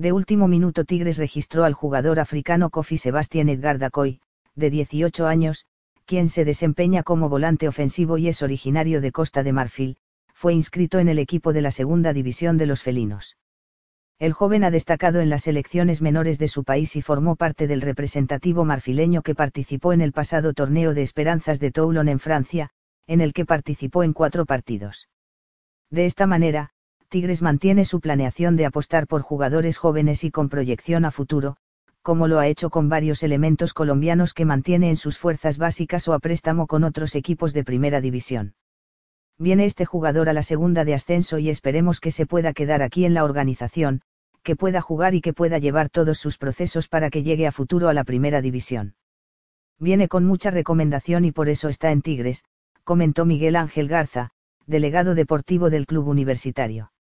De último minuto Tigres registró al jugador africano Kofi Sebastián Edgar Dacoy, de 18 años, quien se desempeña como volante ofensivo y es originario de Costa de Marfil, fue inscrito en el equipo de la Segunda División de los Felinos. El joven ha destacado en las selecciones menores de su país y formó parte del representativo marfileño que participó en el pasado torneo de Esperanzas de Toulon en Francia, en el que participó en cuatro partidos. De esta manera, Tigres mantiene su planeación de apostar por jugadores jóvenes y con proyección a futuro, como lo ha hecho con varios elementos colombianos que mantiene en sus fuerzas básicas o a préstamo con otros equipos de primera división. Viene este jugador a la segunda de ascenso y esperemos que se pueda quedar aquí en la organización, que pueda jugar y que pueda llevar todos sus procesos para que llegue a futuro a la primera división. Viene con mucha recomendación y por eso está en Tigres, comentó Miguel Ángel Garza, delegado deportivo del club universitario.